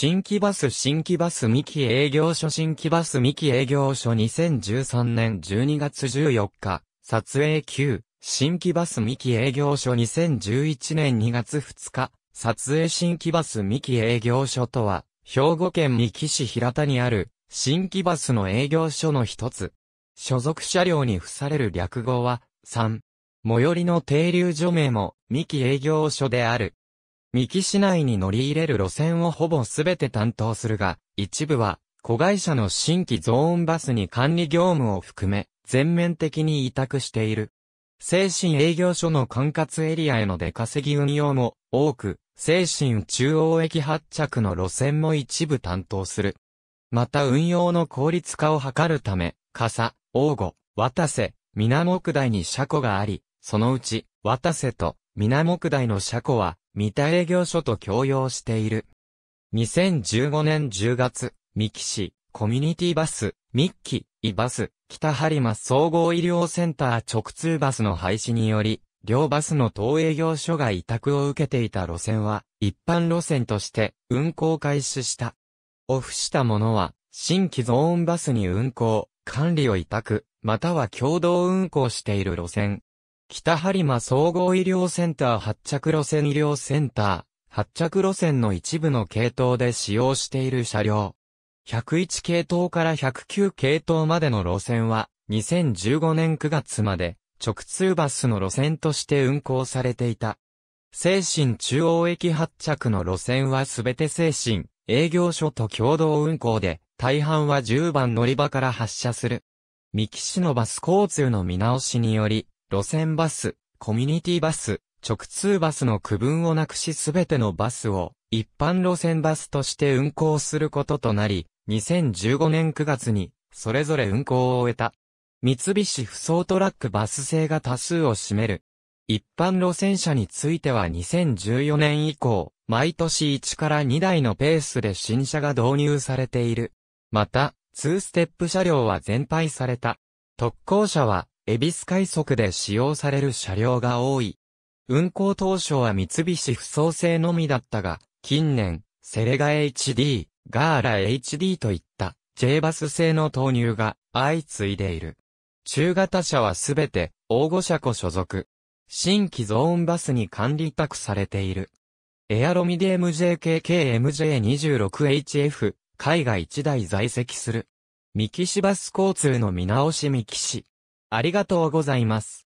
新規バス新規バス三木営業所新規バス三木営業所2013年12月14日、撮影9、新規バス三木営業所2011年2月2日、撮影新規バス三木営業所とは、兵庫県三木市平田にある、新規バスの営業所の一つ。所属車両に付される略語は、3。最寄りの停留所名も、三木営業所である。三木市内に乗り入れる路線をほぼすべて担当するが、一部は、子会社の新規ゾーンバスに管理業務を含め、全面的に委託している。精神営業所の管轄エリアへの出稼ぎ運用も多く、精神中央駅発着の路線も一部担当する。また運用の効率化を図るため、笠、王吾、渡瀬、南木台に車庫があり、そのうち、渡瀬と南木台の車庫は、三田営業所と共用している。2015年10月、三木市、コミュニティバス、三木、イバス、北播磨総合医療センター直通バスの廃止により、両バスの当営業所が委託を受けていた路線は、一般路線として運行開始した。オフしたものは、新規ゾーンバスに運行、管理を委託、または共同運行している路線、北播磨総合医療センター発着路線医療センター、発着路線の一部の系統で使用している車両。101系統から109系統までの路線は、2015年9月まで、直通バスの路線として運行されていた。精神中央駅発着の路線はすべて精神、営業所と共同運行で、大半は10番乗り場から発車する。三木市のバス交通の見直しにより、路線バス、コミュニティバス、直通バスの区分をなくしすべてのバスを一般路線バスとして運行することとなり、2015年9月にそれぞれ運行を終えた。三菱不走トラックバス制が多数を占める。一般路線車については2014年以降、毎年1から2台のペースで新車が導入されている。また、2ステップ車両は全廃された。特攻車は恵比寿快速で使用される車両が多い。運行当初は三菱不走製のみだったが、近年、セレガ HD、ガーラ HD といった J バス製の投入が相次いでいる。中型車はすべて大御車庫所属。新規ゾーンバスに管理託されている。エアロミディ MJKKMJ26HF、海外1台在籍する。三岸バス交通の見直し三岸。ありがとうございます。